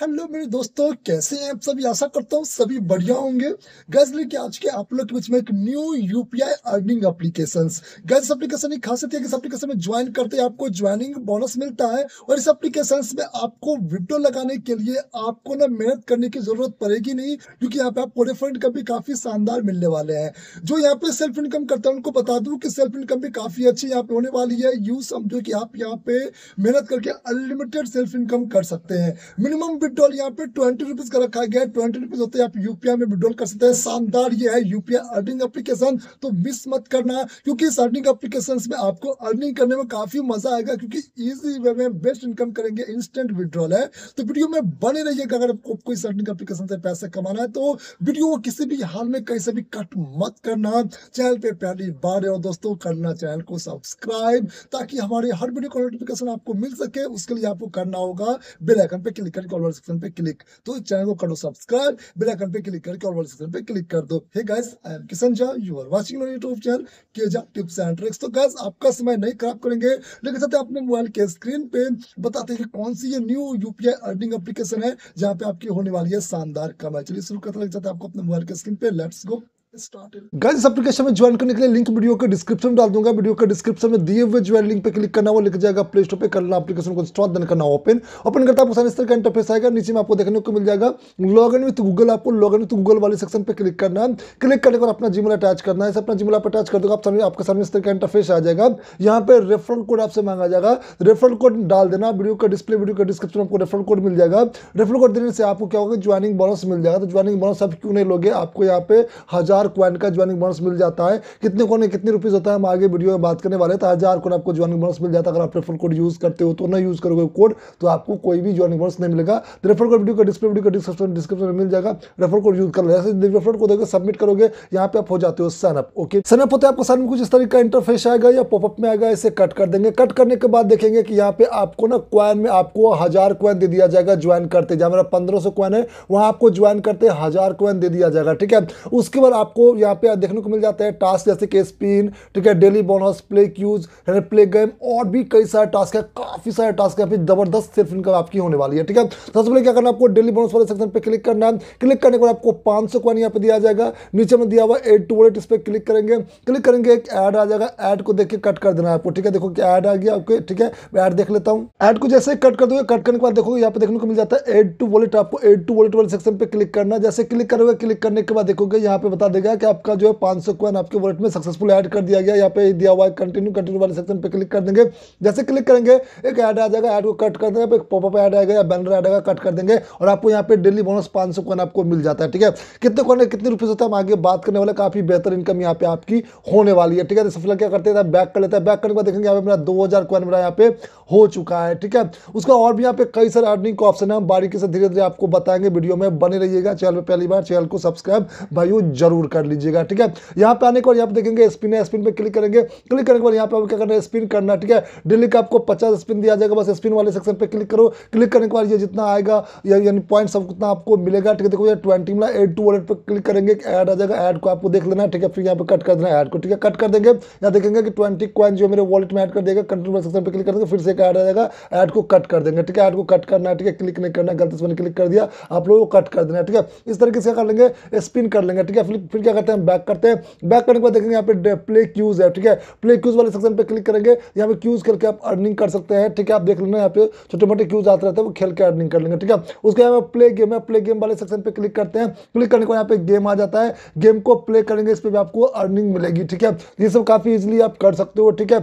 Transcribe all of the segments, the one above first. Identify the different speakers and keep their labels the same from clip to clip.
Speaker 1: hello मेरे दोस्तों कैसे हैं आप सभी आशा करता हूँ सभी बढ़िया होंगे गैस लेके आज के आप लोग के बीच में एक न्यू यूपीआई अर्निंग एप्लीकेशन गैस एप्लीकेशन की खासियत है कि इस एप्लीकेशन में ज्वाइन करते ही आपको ज्वाइनिंग बोनस मिलता है और इस एप्लीकेशन में आपको विड्रो लगाने के लिए आपको ना मेहनत करने की जरूरत पड़ेगी नहीं क्योंकि यहाँ पे आपको रेफरेंट का भी काफी शानदार मिलने वाले हैं जो यहाँ पे सेल्फ इनकम करता है उनको बता दू की सेल्फ इनकम भी काफी अच्छी यहाँ पे होने वाली है यू समझो कि आप यहाँ पे मेहनत करके अनलिमिटेड सेल्फ इनकम कर सकते हैं मिनिमम विड्रॉल यहाँ पे ट्वेंटी रुपीज का रखा गया है ट्वेंटी रुपीज होते हैं आप यूपीआई में विड्रॉल कर सकते हैं शानदार ये है यूपीआई अर्निंग एप्लीकेशन तो मिस मत करना क्योंकि इस अर्निंग एप्लीकेशन में आपको अर्निंग करने में काफी मजा आएगा क्योंकि ईजी वे में बेस्ट इनकम करेंगे इंस्टेंट विड्रॉल है तो वीडियो में बने रहिएगा अगर आपको इस अर्निंग एप्लीकेशन से पैसे कमाना है तो वीडियो को किसी भी हाल में कहीं से भी कट मत करना चैनल पे पहली बार है और दोस्तों करना चैनल को सब्सक्राइब ताकि हमारे हर वीडियो का नोटिफिकेशन आपको मिल सके उसके लिए आपको करना होगा बेलाइकन पे क्लिक करके सेक्शन पे क्लिक तो इस चैनल को कर लो सब्सक्राइब बेल आइकन पे क्लिक करके और वाले सेक्शन पे क्लिक कर दो hey guys I am Kishan Jha you are watching my YouTube channel केजा टिप्स एंड ट्रिक्स तो गाइस आपका समय नहीं खराब करेंगे लेकिन साथ अपने मोबाइल के स्क्रीन पे बताते हैं कि कौन सी ये न्यू UPI अर्निंग एप्लीकेशन है जहां पे आपकी होने वाली है शानदार कमाई चलिए शुरू करते लग जाते हैं आपको अपने मोबाइल के स्क्रीन पे लेट्स गो गाइस एप्लीकेशन में ज्वाइन करने के लिए लिंक वीडियो के डिस्क्रिप्शन में डाल दूंगा वीडियो के डिस्क्रिप्शन में दिए हुए ज्वाइन लिंक पे क्लिक करना वो लिख जाएगा प्ले स्टोर पे करना एप्लीकेशन को इंस्टॉल देन करना ओपन ओपन करता है इस तरह का इंटरफेस आएगा नीचे में आपको देखने को मिल जाएगा लॉग इन विथ गूगल आपको लॉग इन विथ गूगल वाले सेक्शन पर क्लिक करना क्लिक करने के बाद अपना जीमेल अटैच करना है अपना जीमेल आप अटैच कर दोगे आप सामने आपके सामने का इंटरफेस आ जाएगा यहाँ पे रेफरल कोड आपसे मांगा जाएगा रेफरल कोड डाल देना वीडियो का डिस्प्ले वीडियो का डिस्क्रिप्शन आपको रेफरल कोड मिल जाएगा रेफरल कोड देने से आपको क्या होगा ज्वाइनिंग बोनस मिल जाएगा तो ज्वाइनिंग बोनस आप क्यों नहीं लोगे आपको यहाँ पे हजार हजार क्वाइन का ज्वाइनिंग बोनस मिल जाता है कितने कौन कितने रुपीज़ होता है हम आगे वीडियो में बात करने वाले तो हज़ार कौन आपको ज्वाइनिंग बोनस मिल जाता है अगर आप रेफर कोड यूज़ करते हो तो ना यूज़ करोगे कोड तो आपको कोई भी ज्वाइनिंग बोनस नहीं मिलेगा रेफर कोड वीडियो का डिस्प्ले वीडियो का डिस्क्रिप्शन डिस्क्रिप्शन में मिल जाएगा रेफर कोड यूज़ कर लो जैसे रेफर कोड देखो सबमिट करोगे यहाँ पे आप हो जाते हो सनअप ओके सनअप होता है आपको सनअप कुछ इस तरीके का इंटरफेस आएगा या पॉपअप में आएगा इसे कट कर देंगे कट करने के बाद देखेंगे कि यहाँ पे आपको ना क्वाइन में आपको हज़ार क्वाइन दे दिया जाएगा ज्वाइन करते जहाँ मेरा पंद्रह सौ क्वाइन है वहाँ आपको ज्वाइन करते हज़ार क्वाइन दे दिया जाएगा ठीक है उसके बाद आप आपको यहाँ पे देखने को मिल जाता है टास्क जैसे कि स्पिन ठीक है daily bonus play quiz play game और भी कई सारे टास्क है काफ़ी सारे टास्क है जबरदस्त सिर्फ इनकम आपकी होने वाली है ठीक है सबसे पहले क्या करना आपको डेली बोनस वाले सेक्शन पर क्लिक करना है क्लिक करने के बाद आपको पांच सौ यहाँ पे दिया जाएगा नीचे में दिया हुआ एड टू एट इस पर क्लिक करेंगे क्लिक करेंगे एक एड आ जाएगा एड को देख के कट कर देना है आपको ठीक है देखो कि एड आ गया आपके ठीक है मैं ऐड देख लेता हूँ एड को जैसे कट कर दोगे कट करने के बाद देखो यहाँ पे देखने को मिल जाता है एड टू वॉलेट आपको एड टू वॉलेट वाले सेक्शन पर क्लिक करना जैसे क्लिक करोगे क्लिक करने के बाद देखोगे यहाँ पे बता देगा कि आपका जो है पाँच सौ कॉइन आपके वॉलेट में सक्सेसफुल ऐड कर दिया गया यहाँ पे दिया हुआ है कंटिन्यू कंटिन्यू वाले सेक्शन पे क्लिक कर देंगे जैसे क्लिक करेंगे एक ऐड आ जाएगा ऐड को कट कर देंगे एक पॉपअप ऐड आएगा या बैनर ऐड आएगा कट कर देंगे और आपको यहाँ पे डेली बोनस पाँच सौ कॉइन आपको मिल जाता है ठीक है कितने कॉइन कितने रुपये होता है हम आगे बात करने वाले काफ़ी बेहतर इनकम यहाँ पे आपकी होने वाली है ठीक है तो सफल क्या करते हैं बैक कर लेते हैं बैक करने के बाद देखेंगे यहाँ पे मेरा दो हज़ार कॉइन मेरा यहाँ पे हो चुका है ठीक है उसका और भी यहाँ पे कई सारे अर्निंग का ऑप्शन है हम बारीकी से धीरे धीरे आपको बताएंगे वीडियो में बने रहिएगा चैनल पर पहली बार चैनल को सब्सक्राइब भाइयों जरूर नोट कर लीजिएगा ठीक है यहाँ पे आने के बाद यहाँ पर देखेंगे स्पिन है स्पिन पे क्लिक करेंगे क्लिक करने के बाद यहाँ पे क्या करना है स्पिन करना ठीक है डेली का आपको पचास स्पिन दिया जाएगा बस स्पिन वाले सेक्शन पर क्लिक करो क्लिक करने के बाद ये जितना आएगा यानी पॉइंट सब उतना आपको मिलेगा ठीक है देखो यार ट्वेंटी मिला एड टू वॉलेट पर क्लिक करेंगे ऐड आ जाएगा ऐड को आपको देख लेना ठीक है फिर यहाँ पर कट कर देना ऐड को ठीक है कट कर देंगे यहाँ देखेंगे कि ट्वेंटी कॉइन जो मेरे वॉलेट में ऐड कर देगा कंट्रोल सेक्शन पर क्लिक कर देंगे फिर से एक ऐड आ जाएगा ऐड को कट कर देंगे ठीक है ऐड को कट करना ठीक है क्लिक नहीं करना गलती से मैंने क्लिक कर दिया आप लोगों को कट कर देना ठीक है इस तरीके से कर लेंगे स्पिन कर लेंगे ठीक है फिर फिर क्या करते हैं बैक करते हैं बैक करने के बाद देखेंगे यहाँ पे प्ले क्यूज़ है ठीक है प्ले क्यूज़ वाले सेक्शन पर क्लिक करेंगे यहाँ पे क्यूज़ करके आप अर्निंग कर सकते हैं ठीक है आप देख लेना यहाँ पे छोटे मोटे क्यूज़ आते रहते हैं वो खेल के अर्निंग कर लेंगे ठीक है उसके यहाँ पे प्ले गेम है प्ले गेम वाले सेक्शन पर क्लिक करते हैं क्लिक करने के बाद यहाँ पे गेम आ जाता है गेम को प्ले करेंगे इस पर भी आपको अर्निंग मिलेगी ठीक है ये सब काफ़ी इजिली आप कर सकते हो ठीक है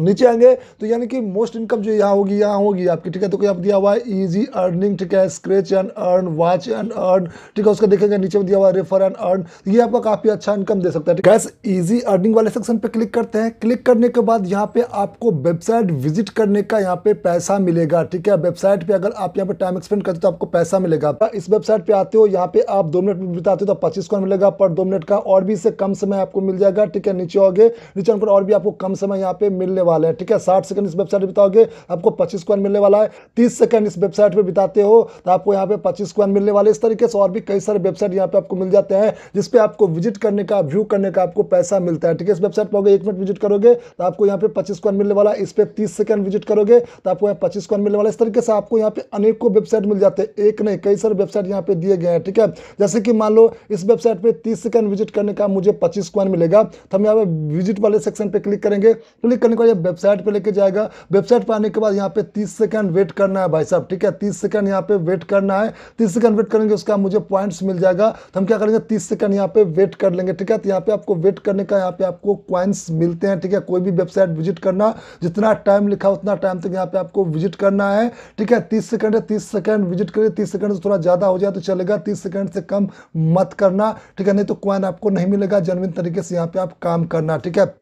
Speaker 1: नीचे आएंगे तो यानी कि मोस्ट इनकम जो यहाँ होगी यहाँ होगी आपकी ठीक है तो आप दिया हुआ है इजी अर्निंग ठीक है scratch and earn watch and earn ठीक है उसका देखेंगे नीचे में दिया हुआ है रेफर एंड अर्न ये आपका काफी अच्छा इनकम दे सकता है कैस इजी अर्निंग वाले सेक्शन पे क्लिक करते हैं क्लिक करने के बाद यहाँ पे आपको वेबसाइट विजिट करने का यहाँ पे पैसा मिलेगा ठीक है वेबसाइट पर अगर आप यहाँ पे टाइम स्पेंड करते हो तो आपको पैसा मिलेगा इस वेबसाइट पर आते हो यहाँ पे आप दो मिनट बिताते हो तो पच्चीस कॉइन मिलेगा पर दो मिनट का और भी इससे कम समय आपको मिल जाएगा ठीक है नीचे हो नीचे और भी आपको कम समय यहाँ पे मिल मिलने वाले हैं ठीक है साठ सेकंड इस वेबसाइट पर बिताओगे आपको पच्चीस कॉइन मिलने वाला है तीस सेकंड इस वेबसाइट पर बिताते हो तो आपको यहाँ पे पच्चीस कॉइन मिलने वाले इस तरीके से और भी कई सारे वेबसाइट यहाँ पे आपको मिल जाते हैं जिसपे आपको विजिट करने का व्यू करने का आपको पैसा मिलता है ठीक है इस वेबसाइट पर अगर एक मिनट विजिट करोगे तो आपको यहाँ पे पच्चीस कॉइन मिलने वाला है इस पर तीस सेकंड विजिट करोगे तो आपको यहाँ पच्चीस कॉइन मिलने वाला इस तरीके से आपको यहाँ पे अनेकों वेबसाइट मिल जाते हैं एक नहीं कई सारे वेबसाइट यहाँ पे दिए गए हैं ठीक है जैसे कि मान लो इस वेबसाइट पर तीस सेकंड विजिट करने का मुझे पच्चीस कॉइन मिलेगा तो हम यहाँ पे विजिट वाले सेक्शन पर क्लिक करेंगे क्लिक करने के बाद या वेबसाइट पे लेके जाएगा वेबसाइट पर आने के बाद यहाँ पे 30 सेकंड वेट करना है भाई साहब ठीक है 30 सेकंड यहाँ पे वेट करना है 30 सेकंड वेट करेंगे उसका मुझे पॉइंट्स मिल जाएगा तो हम क्या करेंगे 30 सेकंड यहाँ पे वेट कर लेंगे ठीक है तो यहाँ पे आपको वेट करने का यहाँ पे आपको पॉइंट्स मिलते हैं ठीक है कोई भी वेबसाइट विजिट करना जितना टाइम लिखा उतना टाइम तक यहाँ पे आपको विजिट करना है ठीक है तीस सेकंड है तीस सेकंड विजिट करिए तीस सेकंड से थोड़ा ज़्यादा हो जाए तो चलेगा तीस सेकंड से कम मत करना ठीक है नहीं तो क्वाइन आपको नहीं मिलेगा जनविन तरीके से यहाँ पे आप काम करना ठीक है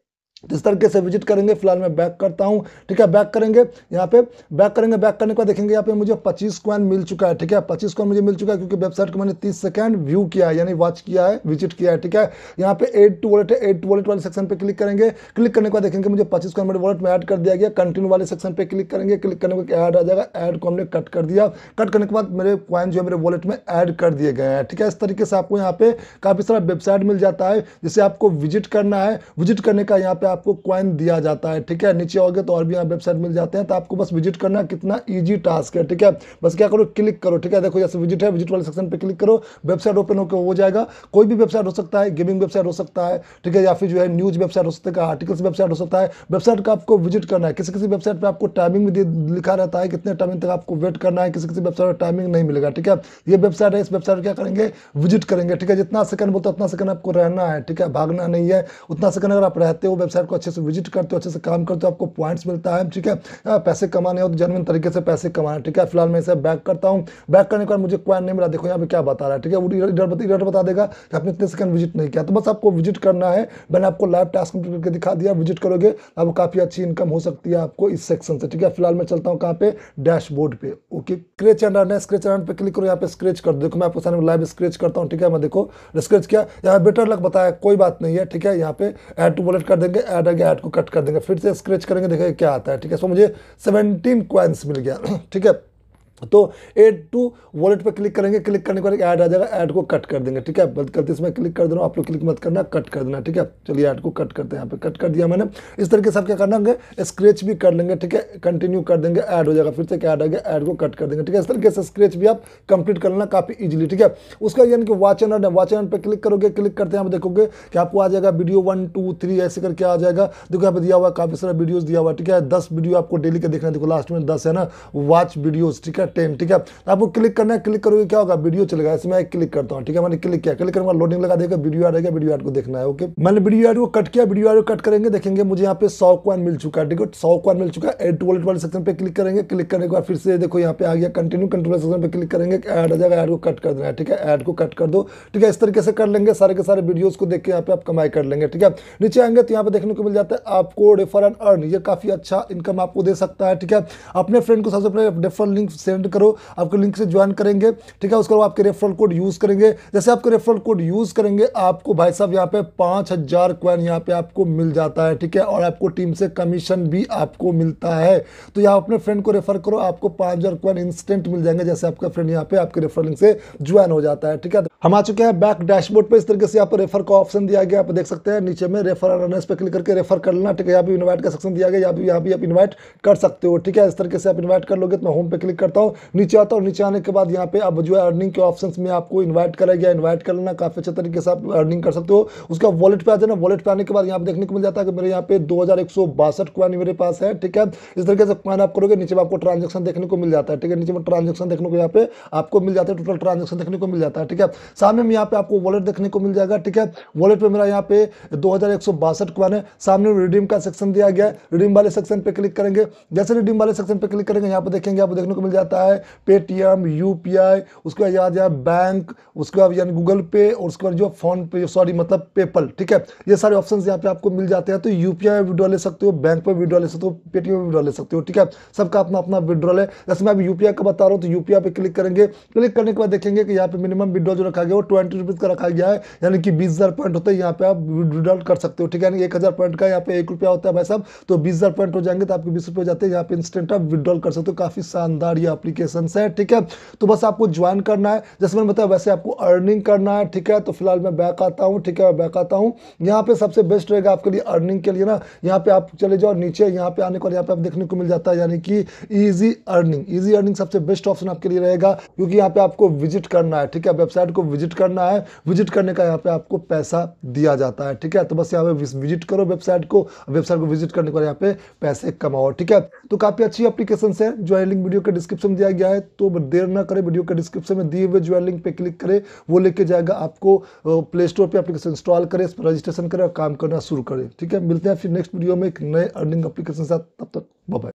Speaker 1: जिस तरीके से विजिट करेंगे फिलहाल मैं बैक करता हूँ ठीक है बैक करेंगे यहाँ पे बैक करेंगे बैक करने के बाद देखेंगे यहाँ पे मुझे 25 क्वाइन मिल चुका है ठीक है 25 कॉइन मुझे मिल चुका है क्योंकि वेबसाइट को मैंने 30 सेकंड व्यू किया है यानी वॉच किया है विजिट किया है ठीक है यहाँ पे एड टू वॉलेट है एड टू वॉलेट वाले सेक्शन पर क्लिक करेंगे क्लिक करने के बाद देखेंगे मुझे पच्चीस कॉइन मेरे वॉलेट में एड कर दिया गया कंटिन्यू वाले सेक्शन पर क्लिक करेंगे क्लिक करने के बाद एड आ जाएगा एड को हमने कट कर दिया कट करने के बाद मेरे कॉइन जो है मेरे वॉलेट में एड कर दिए गए हैं ठीक है इस तरीके से आपको यहाँ पे काफ़ी सारा वेबसाइट मिल जाता है जिसे आपको विजिट करना है विजिट करने का यहाँ पे आपको क्वाइन दिया जाता है ठीक है नीचे आओगे तो और भी यहाँ वेबसाइट मिल जाते हैं तो आपको बस विजिट करना कितना ईजी टास्क है ठीक है बस क्या करो क्लिक करो ठीक है देखो जैसे विजिट है विजिट वाले सेक्शन पर क्लिक करो वेबसाइट ओपन होकर हो जाएगा कोई भी वेबसाइट हो सकता है गेमिंग वेबसाइट हो सकता है ठीक है या फिर जो है न्यूज वेबसाइट हो सकता है आर्टिकल्स वेबसाइट हो सकता है वेबसाइट का आपको विजिट करना है किसी किसी वेबसाइट पर आपको टाइमिंग भी लिखा रहता है कितने टाइमिंग तक आपको वेट करना है किसी किसी वेबसाइट पर टाइमिंग नहीं मिलेगा ठीक है ये वेबसाइट है इस वेबसाइट क्या करेंगे विजिट करेंगे ठीक है जितना सेकंड बोलते उतना सेकंड आपको रहना है ठीक है भागना नहीं है उतना सेकंड अगर आप रहते हो वेबसाइट वेबसाइट को अच्छे से विजिट करते हो अच्छे से काम करते हो आपको पॉइंट्स मिलता है ठीक है पैसे कमाने हो तो जनविन तरीके से पैसे कमाने ठीक है फिलहाल मैं इसे बैक करता हूँ बैक करने के बाद मुझे क्वाइन नहीं मिला देखो यहाँ पर क्या बता रहा है ठीक है इधर बता देगा कि आपने इतने सेकंड विजिट नहीं किया तो बस आपको विजिट करना है मैंने आपको लाइव टास्क कंप्लीट करके दिखा दिया विजिट करोगे आपको काफ़ी अच्छी इनकम हो सकती है आपको इस सेक्शन से ठीक है फिलहाल मैं चलता हूँ कहाँ पे डैशबोर्ड पे okay scratch and earn scratch and पे क्लिक करो यहाँ पे स्क्रेच कर देखो मैं आपको सामने लाइव स्क्रेच करता हूँ ठीक है मैं देखो स्क्रेच किया यहाँ बेटर लग बताया कोई बात नहीं है ठीक है यहाँ पे एड टू वॉलेट कर देंगे ऐड आ गया ऐड को कट कर देंगे फिर से स्क्रेच करेंगे देखेंगे क्या आता है ठीक है सो मुझे सेवनटीन क्वाइंस मिल गया ठीक है तो एड टू वॉलेट पर क्लिक करेंगे क्लिक करने के बाद ऐड आ जाएगा ऐड को कट कर देंगे ठीक है गलत करते इसमें क्लिक कर देना आप लोग क्लिक मत करना कट कर देना ठीक है चलिए ऐड को कट करते हैं यहाँ पे कट कर दिया मैंने इस तरीके से आप क्या करना होंगे स्क्रेच भी कर लेंगे ठीक है कंटिन्यू कर देंगे ऐड हो जाएगा फिर से क्या ऐड आ गया ऐड को कट कर देंगे ठीक है इस तरीके से स्क्रेच भी आप कंप्लीट कर लेना काफ़ी ईजिली ठीक है उसका यानी कि वॉच एंड वॉच एंड पर क्लिक करोगे क्लिक करते हैं आप देखोगे कि आपको आ जाएगा वीडियो वन टू थ्री ऐसे करके आ जाएगा देखो यहाँ पर दिया हुआ काफ़ी सारा वीडियोज़ दिया हुआ ठीक है दस वीडियो आपको डेली का देखना देखो लास्ट में दस है ना वॉच वीडियोज़ ठीक है टेन ठीक है तो आपको क्लिक करना है क्लिक करोगे क्या होगा वीडियो चलेगा इसमें मैं क्लिक करता हूँ ठीक है मैंने क्लिक किया क्लिक करूंगा लोडिंग लगा देगा वीडियो आ जाएगा वीडियो एड को देखना है ओके मैंने वीडियो एड को कट किया वीडियो एड को कट करेंगे देखेंगे मुझे यहाँ पे सौ क्वान मिल चुका है ठीक है सौ क्वान मिल चुका है एड टू वाले सेक्शन पे क्लिक करेंगे क्लिक करने के बाद फिर से देखो यहाँ पे आ गया कंटिन्यू कंट्रोल सेक्शन पे क्लिक करेंगे एड आ जाएगा एड को कट कर देना है ठीक है एड को कट कर दो ठीक है इस तरीके से कर लेंगे सारे के सारे वीडियोज को देख के यहाँ पे आप कमाई कर लेंगे ठीक है नीचे आएंगे तो यहाँ पे देखने को मिल जाता है आपको रेफर एंड अर्न ये काफी अच्छा इनकम आपको दे सकता है ठीक है अपने फ्रेंड को सबसे पहले रेफर लिंक सेंड अटेंड करो आपके लिंक से ज्वाइन करेंगे ठीक है उसके बाद आपके रेफरल कोड यूज़ करेंगे जैसे आपके रेफरल कोड यूज़ करेंगे आपको भाई साहब यहाँ पे पांच हज़ार क्वन यहाँ पे आपको मिल जाता है ठीक है और आपको टीम से कमीशन भी आपको मिलता है तो यहाँ अपने फ्रेंड को रेफर करो आपको पांच हज़ार इंस्टेंट मिल जाएंगे जैसे आपका फ्रेंड यहाँ पे आपके रेफरल लिंक से ज्वाइन हो जाता है ठीक है हम आ चुके हैं बैक डैशबोर्ड पे इस तरीके से यहाँ पर रेफर का ऑप्शन दिया गया आप देख सकते हैं नीचे में रेफर अनस पे क्लिक करके रेफर करना ठीक है यहाँ भी इनवाइट का सेक्शन दिया गया यहाँ भी यहाँ भी आप इनवाइट कर सकते हो ठीक है इस तरीके से आप इनवाइट कर लोगे तो मैं होम पे क्लिक करता हूँ नीचे आता हूँ नीचे आने के बाद यहाँ पे अब जो है अर्निंग के ऑप्शन में आपको इन्वाइट करा गया इन्वाइट कर लेना काफ़ी अच्छे तरीके से आप अर्निंग कर सकते हो उसका वॉलेट पे आ जाना वॉलेट पे आने के बाद यहाँ पे देखने को मिल जाता है कि मेरे यहाँ पे दो हज़ार मेरे पास है ठीक है इस तरीके से क्वान आप करोगे नीचे में आपको ट्रांजेक्शन देखने को मिल जाता है ठीक है नीचे में ट्रांजेक्शन देखने को यहाँ पे आपको मिल जाता है टोटल ट्रांजेक्शन देखने को मिल जाता है ठीक है सामने में यहाँ पे आपको वॉलेट देखने को मिल जाएगा ठीक है वॉलेट पे मेरा यहाँ पे दो हज़ार एक सौ बासठ कॉइन है सामने रिडीम का सेक्शन दिया गया है रिडीम वाले सेक्शन पे क्लिक करेंगे जैसे रिडीम वाले सेक्शन पे क्लिक करेंगे यहाँ पे देखेंगे आपको देखने को मिल जाता है पेटीएम यू उसके बाद यहाँ जाए बैंक उसके बाद यानी गूगल पे और उसके बाद जो फोन पे सॉरी मतलब पेपल ठीक है ये सारे ऑप्शन यहाँ पे आपको मिल जाते हैं तो यू पी आई विड्रॉ ले सकते हो बैंक पर विड्रॉ ले सकते हो पेटीएम में विड्रॉ ले सकते हो ठीक है सबका अपना अपना विड्रॉल है जैसे मैं अभी यूपीआई का बता रहा हूँ तो यूपीआई पे क्लिक करेंगे क्लिक करने के बाद देखेंगे कि यहाँ पे मिनिमम विड्रॉ जो रखा रखा गया वो ट्वेंटी रुपीज़ का रखा गया है यानी कि बीस हज़ार पॉइंट होते हैं यहाँ पे आप डिडल्ट कर सकते हो ठीक है यानी एक हज़ार पॉइंट का यहाँ पे एक रुपया होता है भाई साहब तो बीस हज़ार पॉइंट हो जाएंगे तो आपके बीस रुपये जाते हैं यहाँ पे इंस्टेंट आप विड्रॉल कर सकते हो काफ़ी शानदार ये अपलीकेशन है ठीक है तो बस आपको ज्वाइन करना है जैसे मैंने बताया वैसे आपको अर्निंग करना है ठीक है तो फिलहाल मैं बैक आता हूँ ठीक है मैं बैक आता हूँ यहाँ पर सबसे बेस्ट रहेगा आपके लिए अर्निंग के लिए ना यहाँ पर आप चले जाओ नीचे यहाँ पर आने के बाद यहाँ पर आप देखने को मिल जाता है यानी कि ईजी अर्निंग ईजी अर्निंग सबसे बेस्ट ऑप्शन आपके लिए रहेगा क्योंकि यहाँ पे आपको विजिट करना है ठीक है वेबसाइट को विजिट करना है विजिट करने का यहाँ पे आपको पैसा दिया जाता है ठीक है तो बस यहाँ पे विजिट करो वेबसाइट को वेबसाइट को विजिट करने के बाद यहाँ पे पैसे कमाओ ठीक है तो काफ़ी अच्छी अप्लीकेशन है जो है लिंक वीडियो के डिस्क्रिप्शन दिया गया है तो देर ना करें वीडियो के डिस्क्रिप्शन में दिए हुए जो है लिंक पे क्लिक करें वो लेके जाएगा आपको प्ले स्टोर पर अपलीकेशन इंस्टॉल करें इस पर रजिस्ट्रेशन करें और काम करना शुरू करें ठीक है मिलते हैं फिर नेक्स्ट वीडियो में एक नए अर्निंग अपलीकेशन के साथ तब तक बाय